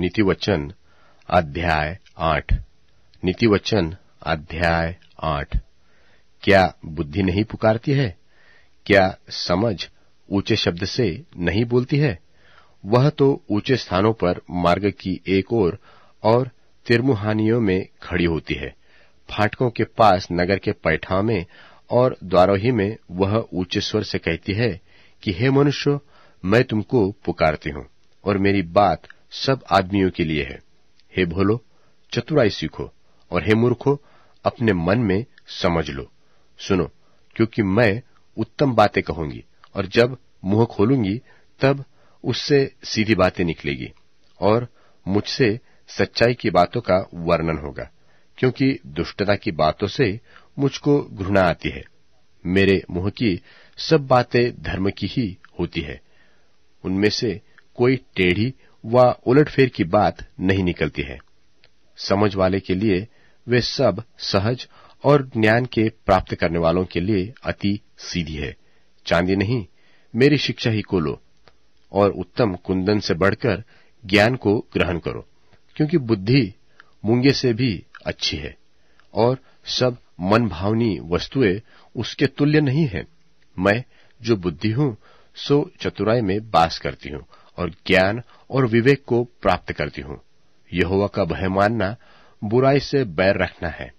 नीतिवचन अध्याय आठ नीतिवचन अध्याय आठ क्या बुद्धि नहीं पुकारती है क्या समझ ऊंचे शब्द से नहीं बोलती है वह तो ऊंचे स्थानों पर मार्ग की एक ओर और, तिरमुहानियों में खड़ी होती है फाटकों के पास नगर के पैठा में और द्वारोही में वह ऊंचे स्वर से कहती है कि हे मनुष्य मैं तुमको पुकारती हूं और मेरी बात सब आदमियों के लिए है हे भोलो चतुराई सीखो और हे मूर्खो अपने मन में समझ लो सुनो क्योंकि मैं उत्तम बातें कहूंगी और जब मुंह खोलूंगी तब उससे सीधी बातें निकलेगी और मुझसे सच्चाई की बातों का वर्णन होगा क्योंकि दुष्टता की बातों से मुझको घृणा आती है मेरे मुंह की सब बातें धर्म की ही होती है उनमें से कोई टेढ़ी व उलटफेर की बात नहीं निकलती है समझ वाले के लिए वे सब सहज और ज्ञान के प्राप्त करने वालों के लिए अति सीधी है चांदी नहीं मेरी शिक्षा ही को लो और उत्तम कुंदन से बढ़कर ज्ञान को ग्रहण करो क्योंकि बुद्धि मुंगे से भी अच्छी है और सब मनभावनी वस्तुएं उसके तुल्य नहीं है मैं जो बुद्धि हूं सो चतुराई में बास करती हूं और ज्ञान और विवेक को प्राप्त करती हूं यहोवा का भय मानना बुराई से बैर रखना है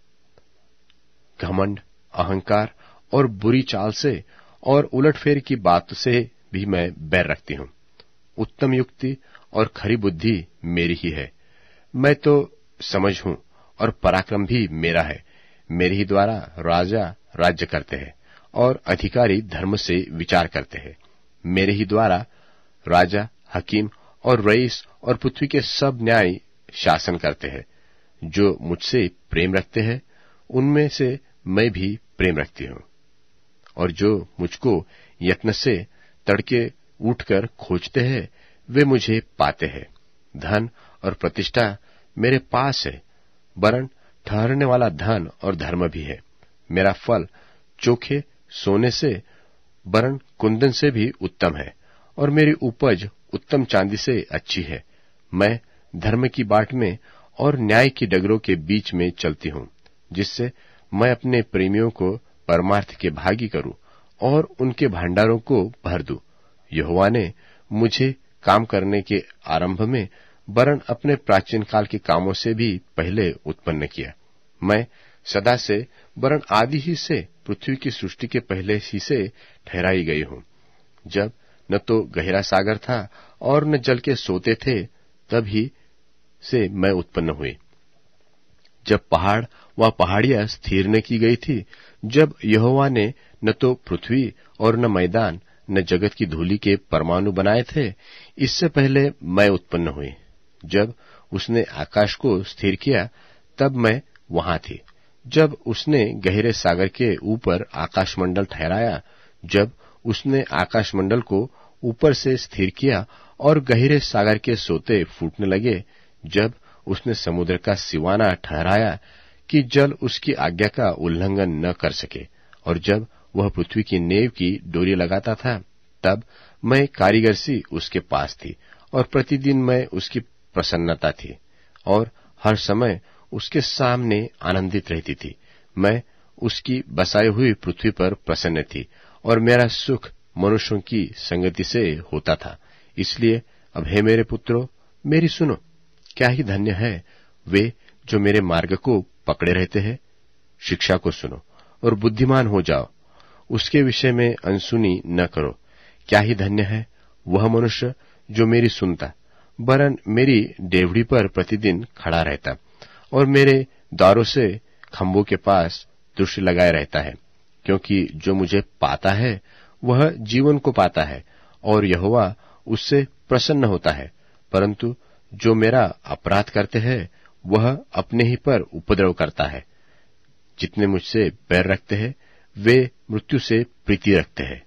घमंड अहंकार और बुरी चाल से और उलटफेर की बात से भी मैं बैर रखती हूं उत्तम युक्ति और खरी बुद्धि मेरी ही है मैं तो समझ हूं और पराक्रम भी मेरा है मेरे ही द्वारा राजा राज्य करते हैं और अधिकारी धर्म से विचार करते हैं मेरे ही द्वारा राजा हकीम और रईस और पृथ्वी के सब न्याय शासन करते हैं जो मुझसे प्रेम रखते हैं उनमें से मैं भी प्रेम रखती हूं और जो मुझको यत्न से तड़के उठकर खोजते हैं वे मुझे पाते हैं धन और प्रतिष्ठा मेरे पास है वरण ठहरने वाला धन और धर्म भी है मेरा फल चोखे सोने से वरण कुंदन से भी उत्तम है और मेरी उपज उत्तम चांदी से अच्छी है मैं धर्म की बाट में और न्याय की डगरों के बीच में चलती हूं जिससे मैं अपने प्रेमियों को परमार्थ के भागी करूं और उनके भंडारों को भर दूं। युवा ने मुझे काम करने के आरंभ में वरण अपने प्राचीन काल के कामों से भी पहले उत्पन्न किया मैं सदा से वरण आदि ही से पृथ्वी की सृष्टि के पहले ही से ठहराई गई हूं जब न तो गहरा सागर था और न जल के सोते थे तभी से मैं उत्पन्न हुई जब पहाड़ व पहाड़ियां स्थिर न की गई थी जब यहोवा ने न तो पृथ्वी और न मैदान न जगत की धूली के परमाणु बनाए थे इससे पहले मैं उत्पन्न हुई जब उसने आकाश को स्थिर किया तब मैं वहां थी जब उसने गहरे सागर के ऊपर आकाशमंडल ठहराया जब उसने आकाशमंडल को ऊपर से स्थिर किया और गहरे सागर के सोते फूटने लगे जब उसने समुद्र का सिवाना ठहराया कि जल उसकी आज्ञा का उल्लंघन न कर सके और जब वह पृथ्वी की नेव की डोरी लगाता था तब मैं कारीगर सी उसके पास थी और प्रतिदिन मैं उसकी प्रसन्नता थी और हर समय उसके सामने आनंदित रहती थी मैं उसकी बसाई हुई पृथ्वी पर प्रसन्न थी और मेरा सुख मनुष्यों की संगति से होता था इसलिए अब हे मेरे पुत्रो मेरी सुनो क्या ही धन्य है वे जो मेरे मार्ग को पकड़े रहते हैं शिक्षा को सुनो और बुद्धिमान हो जाओ उसके विषय में अनसुनी न करो क्या ही धन्य है वह मनुष्य जो मेरी सुनता बरन मेरी डेवड़ी पर प्रतिदिन खड़ा रहता और मेरे द्वारों से खम्भों के पास दृष्टि लगाए रहता है क्योंकि जो मुझे पाता है वह जीवन को पाता है और यहोवा उससे प्रसन्न होता है परंतु जो मेरा अपराध करते हैं वह अपने ही पर उपद्रव करता है जितने मुझसे बैर रखते हैं वे मृत्यु से प्रीति रखते हैं